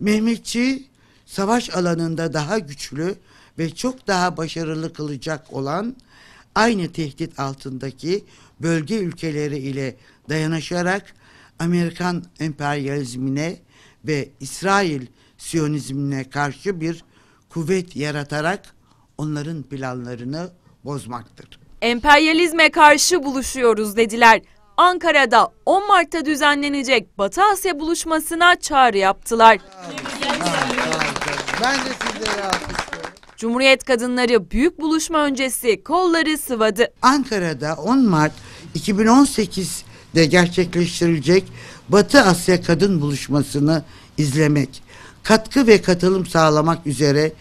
Mehmetçi savaş alanında daha güçlü ve çok daha başarılı kılacak olan aynı tehdit altındaki bölge ülkeleri ile dayanışarak Amerikan emperyalizmine ve İsrail siyonizmine karşı bir kuvvet yaratarak onların planlarını bozmaktır. Emperyalizme karşı buluşuyoruz dediler. Ankara'da 10 Mart'ta düzenlenecek Batı Asya buluşmasına çağrı yaptılar. Ben de sizleri Cumhuriyet kadınları büyük buluşma öncesi kolları sıvadı. Ankara'da 10 Mart 2018'de gerçekleştirilecek Batı Asya Kadın Buluşması'nı izlemek, katkı ve katılım sağlamak üzere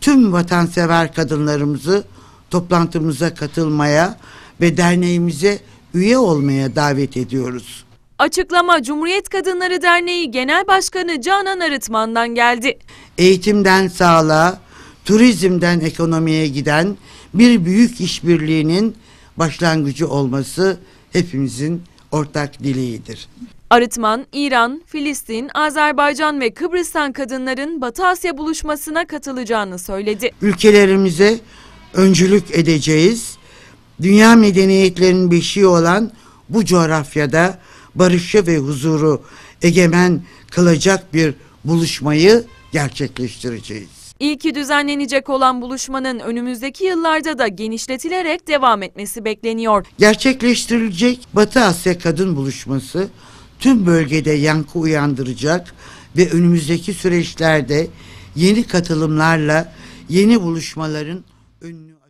tüm vatansever kadınlarımızı toplantımıza katılmaya ve derneğimize üye olmaya davet ediyoruz. Açıklama Cumhuriyet Kadınları Derneği Genel Başkanı Canan Arıtman'dan geldi. Eğitimden sağlığa, turizmden ekonomiye giden bir büyük işbirliğinin başlangıcı olması hepimizin ortak dileğidir. Arıtman, İran, Filistin, Azerbaycan ve Kıbrıs'tan kadınların Batı Asya buluşmasına katılacağını söyledi. Ülkelerimize öncülük edeceğiz Dünya medeniyetlerinin beşiği olan bu coğrafyada barışı ve huzuru egemen kılacak bir buluşmayı gerçekleştireceğiz. İlki düzenlenecek olan buluşmanın önümüzdeki yıllarda da genişletilerek devam etmesi bekleniyor. Gerçekleştirilecek Batı Asya Kadın Buluşması tüm bölgede yankı uyandıracak ve önümüzdeki süreçlerde yeni katılımlarla yeni buluşmaların önünü